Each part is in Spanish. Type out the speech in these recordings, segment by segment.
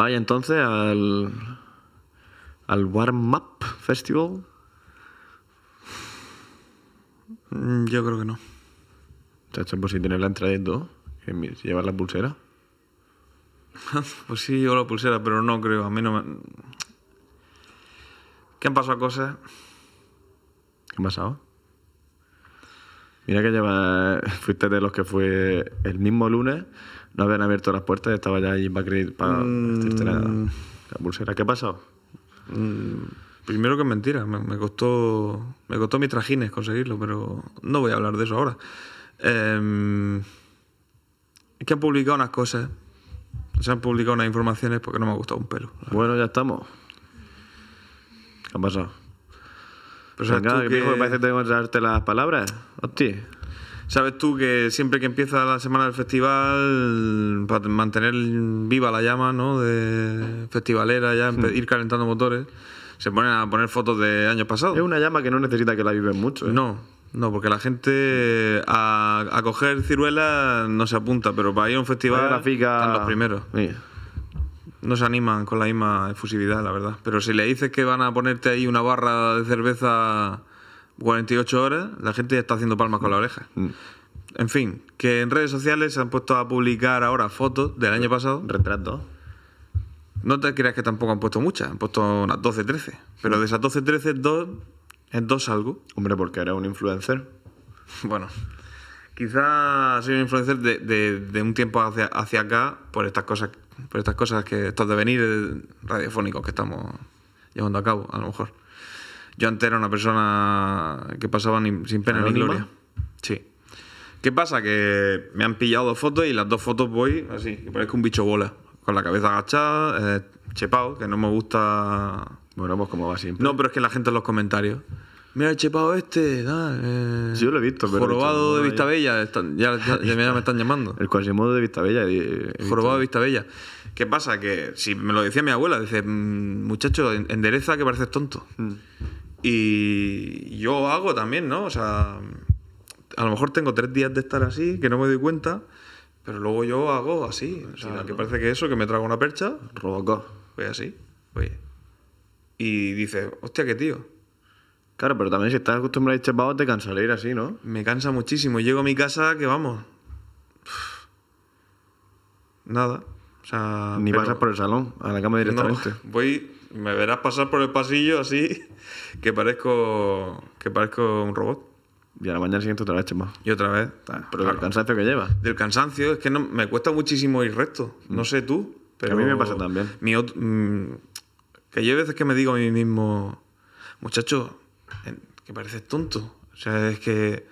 Vaya entonces al, al Warm Up Festival. Mm, yo creo que no. hecho por si tienes la entrada y todo, llevas la pulsera. pues sí, llevo la pulsera, pero no creo, a mí no me... ¿Qué han pasado cosas? ¿Qué han pasado? Mira que lleva... Fuiste de los que fue el mismo lunes no habían abierto las puertas y estaba ya ahí para mm. la, pulsera. ¿Qué ha pasado? Mm. Primero que es mentira, me, costó me costó mis trajines conseguirlo, pero no voy a hablar de eso ahora. Em, es que han publicado unas cosas, se han publicado unas informaciones porque no me ha gustado un pelo. Bueno, ya estamos. ¿Qué ha pasado? que... me parece que que las palabras. Hostia. Sabes tú que siempre que empieza la semana del festival, para mantener viva la llama, ¿no? De festivalera, ya hmm. ir calentando motores, se ponen a poner fotos de años pasados. Es una llama que no necesita que la viven mucho. ¿eh? No, no, porque la gente a, coger ciruelas no se apunta, pero para ir a un festival están los primeros. No se animan con la misma efusividad, la verdad. Pero si le dices que van a ponerte ahí una barra de cerveza 48 horas, la gente ya está haciendo palmas con la mm. oreja. Mm. En fin, que en redes sociales se han puesto a publicar ahora fotos del año pasado. Retratos. No te creas que tampoco han puesto muchas, han puesto unas 12, 13. Pero de esas 12, 13, dos, es dos algo. Hombre, porque era un influencer. Bueno, quizás sido un influencer de, un tiempo hacia, hacia, acá por estas cosas, por estas cosas que estos devenir radiofónicos que estamos llevando a cabo, a lo mejor. Yo antes era una persona que pasaba sin pena ni gloria. Sí. ¿Qué pasa? Que me han pillado dos fotos y las dos fotos voy así, que parezco un bicho bola. Con la cabeza agachada, eh, chepao, que no me gusta. Bueno, pues como va siempre. No, pero es que la gente en los comentarios. Mira el chepao este, da, eh, yo lo he visto, pero. Jorobado de vista bella ya, me están llamando. El modo de vista bella Jorobado de vista bella ¿Qué pasa? Que si me lo decía mi abuela, dice, mm, muchacho, endereza que pareces tonto. Mm. Y yo hago también, ¿no? O sea, a lo mejor tengo tres días de estar así, que no me doy cuenta, pero luego yo hago así. O sea, que parece que eso, que me trago una percha. acá, Voy así, voy. Y dices, hostia, qué tío. Claro, pero también si estás acostumbrado a ir chapado, te de ir así, ¿no? Me cansa muchísimo. Llego a mi casa, que vamos. Nada. O sea, Ni pasas por el salón, a la cama directamente. No, voy me verás pasar por el pasillo así que parezco que parezco un robot. Y a la mañana siguiente otra vez, Chema. Y otra vez. Pero del cansancio que lleva. Del cansancio, es que me cuesta muchísimo ir recto. Mm. No sé tú, pero. a mí me pasa también. Mm, que hay veces que me digo a mí mismo, muchacho, que pareces tonto. O sea, es que.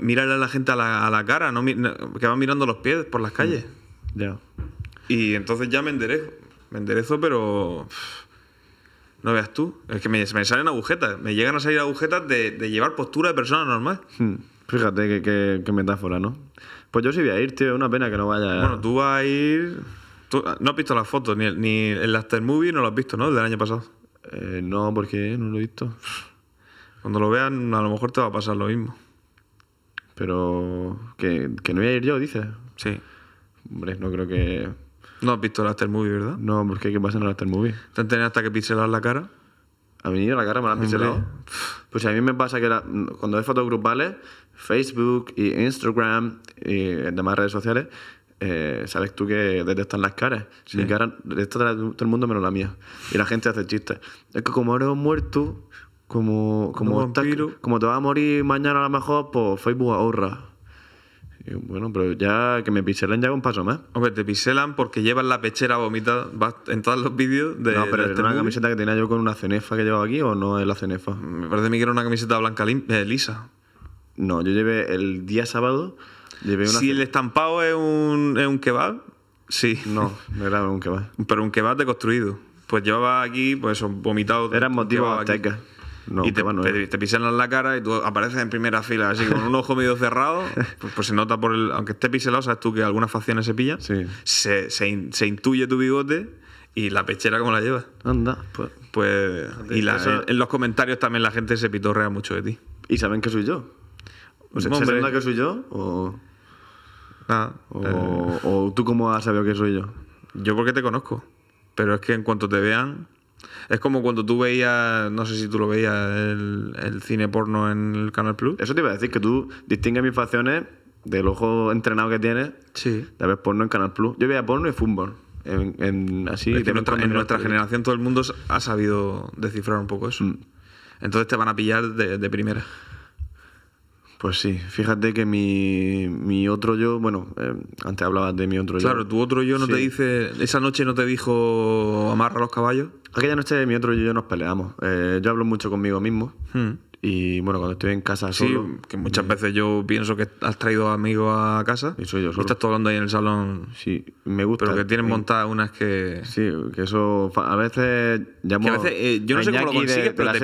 Mírale a la gente a la, cara, no, que va mirando los pies por las mm. calles. Ya. Y entonces ya me enderezo. Me enderezo, pero. No veas tú. Es que me, salen agujetas. Me llegan a salir agujetas de, llevar postura de persona normal. Hmm. Fíjate qué metáfora, ¿no? Pues yo sí voy a ir, tío. Es una pena que no vaya. Bueno, tú vas a ir. Ah, no has visto las fotos, ni, el, ni After Movie no lo has visto, ¿no? del año pasado. Eh, no, porque no lo he visto. Cuando lo vean, a lo mejor te va a pasar lo mismo. Pero. que no voy a ir yo, dices. Sí. Hombre, no creo que. No has visto el After Movie, ¿verdad? No, porque ¿qué pasa en el After Movie? ¿Te han tenido hasta que pincelar la cara? ¿A mí la cara me la han Pues a mí me pasa que cuando hay fotos grupales, Facebook y Instagram y demás redes sociales, eh, sabes tú que detectan las caras. Sí. Mi cara detecta todo el mundo menos la mía. Y la gente hace chistes. Es que como eres un muerto, como, como, como te vas a morir mañana a lo mejor, pues Facebook ahorra. Eh, bueno, pero ya que me piselan ya un paso más. Hombre, te piselan porque llevas la pechera Vomitada, en todos los vídeos de. No, pero este una camiseta que tenía yo con una cenefa que llevaba aquí o no es la cenefa. Me parece a mí que era una camiseta blanca eh, lisa. No, yo llevé el día sábado. si el estampado es un, es un kebab, sí. No, era un kebab. pero un kebab deconstruido. Pues llevaba aquí, pues vomitado. Eran motivos aztecas y te, pisan la cara y tú apareces en primera fila, así con un ojo medio cerrado, pues, pues, se nota por el. Aunque esté piselado, sabes tú que algunas facciones se pillan. Se, intuye tu bigote y la pechera como la llevas. Anda, pues. pues y en, los comentarios también la gente se pitorrea mucho de ti. ¿Y saben que soy yo? O sea, ¿Saben que soy yo? O. Eh. o tú cómo has sabido que soy yo. Yo porque te conozco. Pero es que en cuanto te vean, es como cuando tú veías, no sé si tú lo veías, el, cine porno en el Canal Plus. Eso te iba a decir, que tú distingues mis facciones del ojo entrenado que tienes sí. de ver porno en Canal Plus. Yo veía porno y fútbol. En, en, así, nuestra, en nuestra generación todo el mundo ha sabido descifrar un poco eso. Mm. Entonces te van a pillar de, primera. Pues sí, fíjate que mi, mi otro yo, bueno, eh, antes hablabas de mi otro yo. Claro, tu otro yo no te dice, esa noche no te dijo amarra los caballos. Aquella noche mi otro y yo nos peleamos. Eh, yo hablo mucho conmigo mismo. Hmm. Y bueno, cuando estoy en casa solo. Sí, que muchas veces yo pienso que has traído amigos a casa. Y soy yo solo. Y estás todo hablando ahí en el salón. Sí, me gusta. Pero que tienen montada montadas unas que. Sí, que eso. A veces llamo. Eh, yo no sé cómo lo consigues, pero te,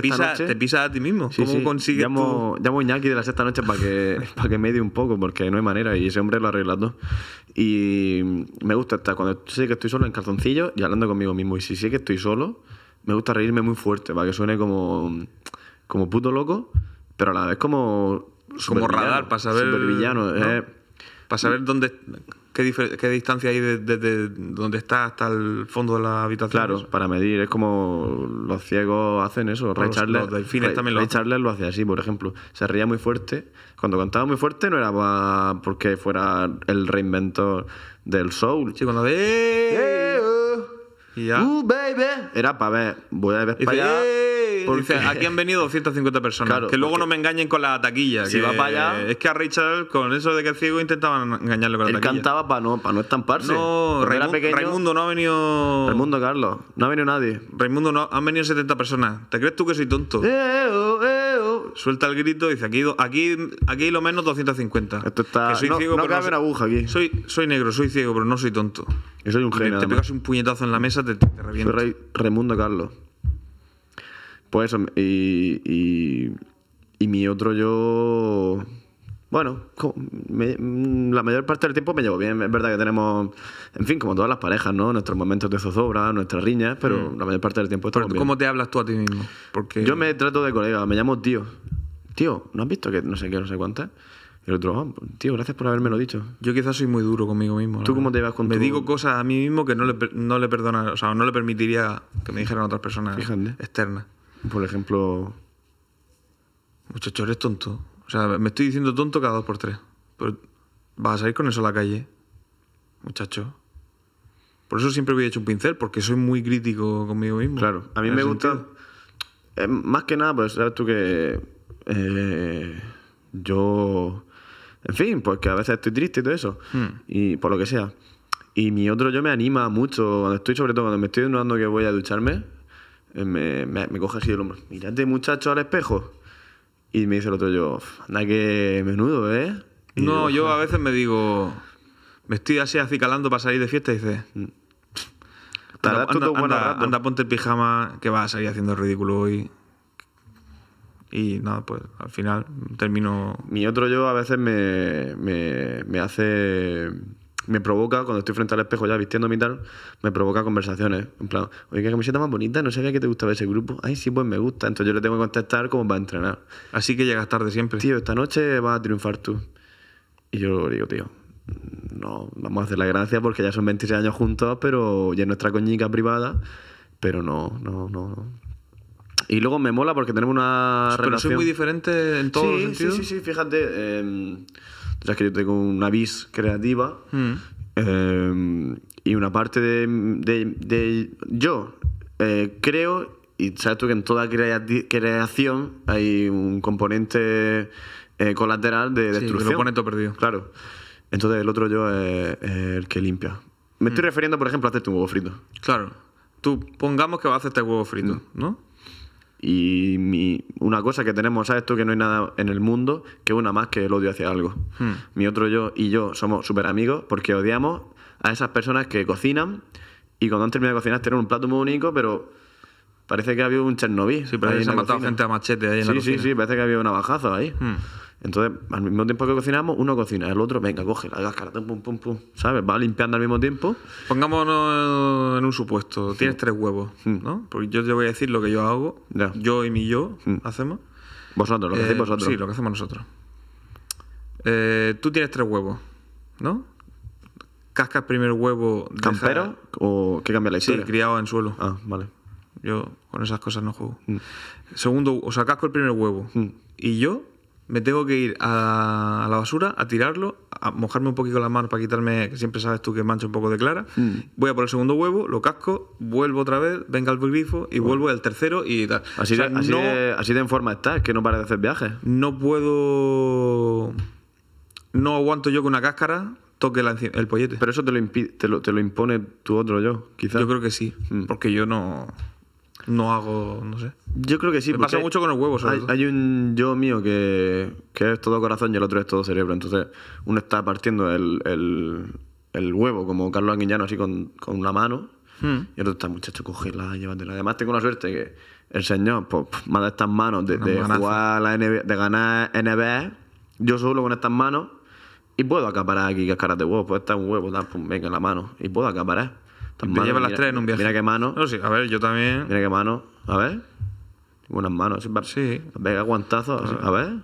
pisa, a ti mismo. Sí, ¿Cómo consigues llamo, a de la sexta noche para que, para que dé un poco, porque no hay manera. Y ese hombre lo arregla todo. Y me gusta estar cuando sé que estoy solo en calzoncillo y hablando conmigo mismo. Y si sé que estoy solo, me gusta reírme muy fuerte para que suene como como puto loco, pero a la vez como. Como radar, para saber. Supervillano. villano eh. Para saber dónde. Qué, qué distancia hay desde de, donde está hasta el fondo de la habitación. Claro, para medir. Es como los ciegos hacen eso. Ray Charles, también lo, lo hace así, por ejemplo. Se reía muy fuerte. Cuando cantaba muy fuerte no era porque fuera el reinventor del soul. Sí, cuando de... Eh, eh. Y ya. Uh, baby. Era para ver, voy a ver para allá. Porque... aquí han venido 250 personas. que luego no me engañen con la taquilla. Si va para allá. Es que a Richard, con eso de que es ciego, intentaban engañarle con la taquilla. cantaba para no, estamparse. No, Raimundo no ha venido. Raimundo Carlos, no ha venido nadie. Raimundo no, han venido 70 personas. ¿Te crees tú que soy tonto? Eh, eh, oh, eh, oh. Suelta el grito y dice: aquí, aquí, lo menos 250. Esto está. soy no, aquí. Soy, negro, soy ciego, pero no soy tonto. soy un genio. Te, pegas un puñetazo en la mesa, te, te Raimundo Carlos. Pues eso, y, mi otro yo bueno, mm, la mayor parte del tiempo me llevo bien. Es verdad que tenemos, en fin, como todas las parejas, ¿no? Nuestros momentos de zozobra, nuestras riñas, pero mm. la mayor parte del tiempo estamos bien. ¿Cómo te hablas tú a ti mismo? Porque... Yo me trato de colega, me llamo tío. Tío, ¿no has visto que no sé qué, no sé cuántas? Y el otro, ah, pues, tío, gracias por haberme lo dicho. Yo quizás soy muy duro conmigo mismo. ¿Tú cómo te vas con Me digo cosas a mí mismo que no le, no le o sea, no le permitiría que me dijeran otras personas externas. Por ejemplo, muchacho, eres tonto. O sea, me estoy diciendo tonto cada dos por tres. Pero vas a ir con eso a la calle, muchacho. Por eso siempre voy a echar un pincel, porque soy muy crítico conmigo mismo. Claro, a mí me gusta. Eh, más que nada, pues sabes tú que. Eh, yo. En fin, pues que a veces estoy triste y todo eso. Hmm. Y por lo que sea. Y mi otro yo me anima mucho. Cuando estoy, sobre todo cuando me estoy denudando que voy a ducharme, eh, me, coge así el hombro, Mirate muchacho al espejo. Y me dice el otro yo, anda que menudo, ¿eh? no, yo, a veces me digo, me estoy así acicalando para salir de fiesta y dices, mm. anda, ponte el pijama que vas a ir haciendo el ridículo hoy. Y nada, pues al final termino... Mi otro yo a veces me, me, me hace me provoca, cuando estoy frente al espejo ya vistiéndome y tal, me provoca conversaciones. En plan, oye, qué camiseta más bonita, no sabía que te gustaba ese grupo. Ay, sí, pues me gusta. Entonces yo le tengo que contestar cómo va a entrenar. Así que llegas tarde siempre. Tío, esta noche vas a triunfar tú. Y yo le digo, tío, no, vamos a hacer la gracia porque ya son 26 años juntos, pero ya es nuestra coñica privada. Pero no, no, no, no. Y luego me mola porque tenemos una relación... muy diferente en todos los sentidos. Sí, sí, sí, fíjate. Em, es que yo tengo una vis creativa hmm. eh, y una parte de, yo eh, creo, y sabes tú que en toda creación hay un componente eh, colateral de destrucción. Sí, todo perdido. Claro. Entonces el otro yo es, el que limpia. Me estoy hmm. refiriendo, por ejemplo, a hacerte un huevo frito. Claro. Tú pongamos que vas a hacerte este huevo frito, hmm. ¿no? Y una cosa que tenemos, ¿sabes tú? Que no hay nada en el mundo que una más que el odio hacia algo. Hmm. Mi otro yo y yo somos súper amigos porque odiamos a esas personas que cocinan y cuando han terminado de cocinar tienen un plato muy único, pero parece que ha habido un Chernobyl. Sí, pero ahí se ha matado gente a machete ahí en sí, Sí, sí, parece que ha habido un ahí. Hmm. Entonces, al mismo tiempo que cocinamos, uno cocina, el otro, venga, coge la cáscara, pum, pum, pum, ¿sabes? Va limpiando al mismo tiempo. Pongámonos en un supuesto, tienes tres huevos, mm. ¿no? Porque yo te voy a decir lo que yo hago, yo y mi yo mm. hacemos. Vosotros, lo que hacéis eh, vosotros. Sí, lo que hacemos nosotros. Eh, tú tienes tres huevos, ¿no? Cascas el primer huevo... ¿Campero o qué cambia la historia? Sí, criado en suelo. Ah, vale. Yo con esas cosas no juego. Mm. Segundo, o sea, casco el primer huevo. Y yo me tengo que ir a, la basura, a tirarlo, a mojarme un poquito la manos para quitarme, que siempre sabes tú que mancho un poco de clara. Mm. Voy a por el segundo huevo, lo casco, vuelvo otra vez, venga al grifo y vuelvo al tercero y tal. Así, de, así, en forma es que no para de hacer viajes. No puedo. No aguanto yo con una cáscara toque el pollete. Pero eso te lo, te lo, impone tu otro yo, quizás. Yo creo que sí, mm. porque yo no no hago, no sé. Yo creo que sí. pasa mucho con los huevos. Hay, un yo mío que, es todo corazón y el otro es todo cerebro. Entonces, uno está partiendo el, huevo, como Carlos Anguillano, así con, con mano. Hmm. Y el otro está, muchacho, cógela, llévatela. Además, tengo la suerte que el señor pues, pues me da estas manos de, de la NBA, de ganar NBA. Yo solo con estas manos. Y puedo acaparar aquí caras de huevo. pues está un huevo, tal, pues venga, en la mano. Y puedo acaparar. También lleva las tres en un viaje. Mira qué mano. No, a ver, yo también. Mira qué mano. A ver. Buenas manos. Sí. Venga, guantazo. A ver.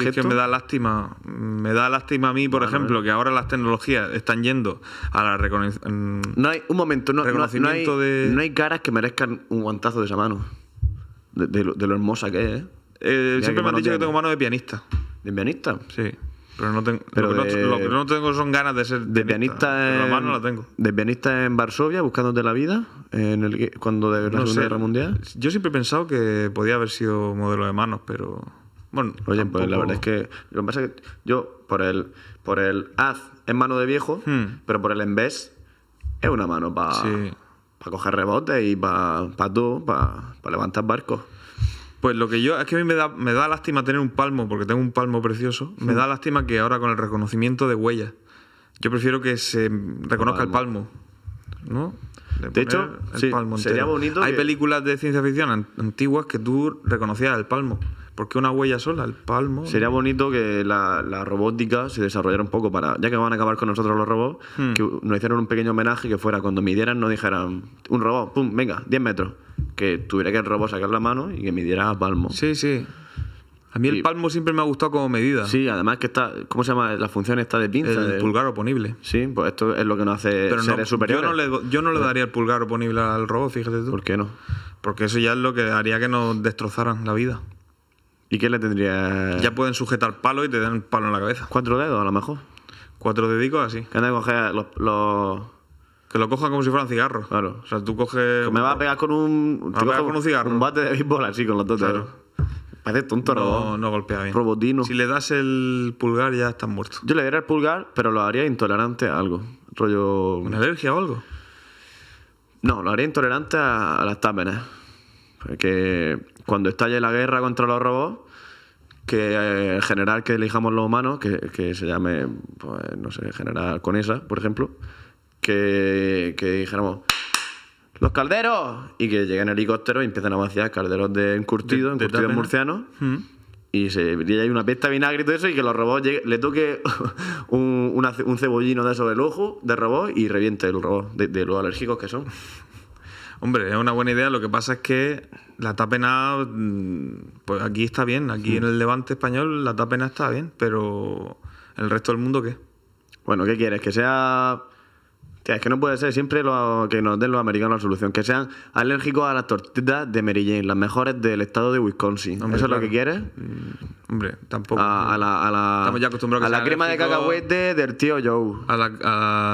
es que me da lástima. Me da lástima a mí, por ¿eh? ejemplo, que ahora las tecnologías están yendo a la reconocimiento. No hay, un momento, no, no, hay, no hay caras que merezcan un guantazo de esa mano. De, lo, hermosa que es. ¿eh? eh siempre me han dicho que tengo mano de pianista. ¿De pianista? Sí. Pero, no, tengo, pero lo, que no, tengo son ganas de ser de pianista. en, De pianista en Varsovia, buscándote la vida, en el, cuando de la Segunda Guerra Mundial. Yo siempre he pensado que podía haber sido modelo de manos, pero. Bueno, Oye, pues la verdad es que lo que pasa es que yo, por el, por el haz en mano de viejo, hmm. pero por el en vez es una mano para coger rebotes y para pa para levantar barcos. Pues lo que yo, es que a mí me da, me da lástima tener un palmo, porque tengo un palmo precioso, me da lástima que ahora con el reconocimiento de huellas, yo prefiero que se reconozca el palmo, ¿no? De, hecho, el sería bonito. Hay películas de ciencia ficción antiguas que tú reconocías el palmo. Porque una huella sola, el palmo. Sería bonito que la, robótica se desarrollara un poco para. Ya que van a acabar con nosotros los robots, hmm. que nos hicieran un pequeño homenaje que fuera cuando midieran, no dijeran un robot, pum, venga, 10 metros. Que tuviera que el robot sacar la mano y que midiera a palmo. Sí, sí. A mí el palmo siempre me ha gustado como medida. Sí, además que está, ¿cómo se llama? La función está de pinza. El pulgar oponible. Sí, pues esto es lo que nos hace superior. seres superiores. Yo no, le, yo no le ¿Eh? daría el pulgar oponible al robot, fíjate tú. ¿Por qué no? Porque eso ya es lo que haría que nos destrozaran la vida. ¿Y qué le tendría? Ya pueden sujetar palo y te dan palo en la cabeza. Cuatro dedos, a lo mejor. Cuatro dedicos así. Que a coger los, Que lo cojan como si fueran cigarros. Claro. O sea, tú coges. me va a pegar con un. Me va a pegar con un cigarro. Un bate de béisbol así con los dos Claro. Parece tonto, ¿no? No, golpea bien. Robotino. Si le das el pulgar, ya estás muerto. Yo le daría el pulgar, pero lo haría intolerante a algo. Rollo. ¿Una alergia o algo? No, lo haría intolerante a, las támenes que cuando estalle la guerra contra los robots, que eh, el general que elijamos los humanos, que, se llame, pues, no sé, general Conesa, por ejemplo, que, dijéramos, ¡los calderos! Y que lleguen helicópteros y empiezan a vaciar calderos de encurtido, encurtidos murcianos. Mm. Y, se, hay una pesta de vinagre y todo eso, y que los robots le toque un, cebollino de eso del ojo, de robot, y reviente el robot, de los alérgicos que son. Hombre, es una buena idea. Lo que pasa es que la tapena, mm, pues aquí está bien, aquí en el Levante español la tapena está bien, pero el resto del mundo qué. Bueno, ¿qué quieres? Que sea es que no puede ser siempre lo, que nos den los americanos la solución. Que sean alérgicos a las tortitas de Mary las mejores del estado de Wisconsin. ¿Eso es lo que quieres? Mm, hombre, tampoco. A, la, a la, a, la crema de cacahuete del tío Joe. A la,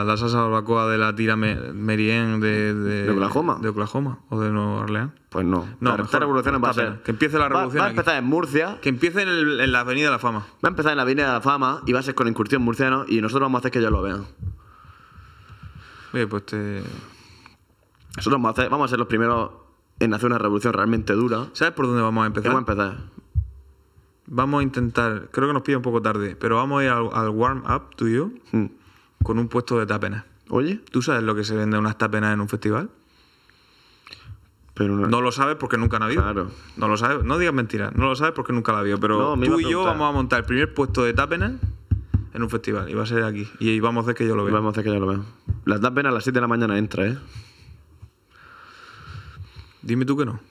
a la salsa barbacoa de la tira de, Oklahoma. De Oklahoma o de Nueva Orleans. Pues no. No, esta revolución va a ser. Que empiece la revolución. Va, a empezar en Murcia. Que empiece en, en, la Avenida de la Fama. Va a empezar en la Avenida de la Fama y va a ser con incursión murciano y nosotros vamos a hacer que ya lo vean. Oye, pues te... Nosotros vamos a, ser los primeros en hacer una revolución realmente dura. ¿Sabes por dónde vamos a empezar? Vamos a empezar. Vamos a intentar, creo que nos pide un poco tarde, pero vamos a ir al, warm up to you hmm. con un puesto de tapenas. Oye. ¿Tú sabes lo que se vende unas tapenas en un festival? no... lo sabes porque nunca la habido. Claro. No lo sabes, no digas mentiras, no lo sabes porque nunca la vio, pero tú y yo vamos a montar el primer puesto de tapenas en un festival y va a ser aquí. Y, vamos a de que yo lo veo. Vamos de que yo lo veo. Las da pena a las 7 de la mañana entra, ¿eh? Dime tú que no.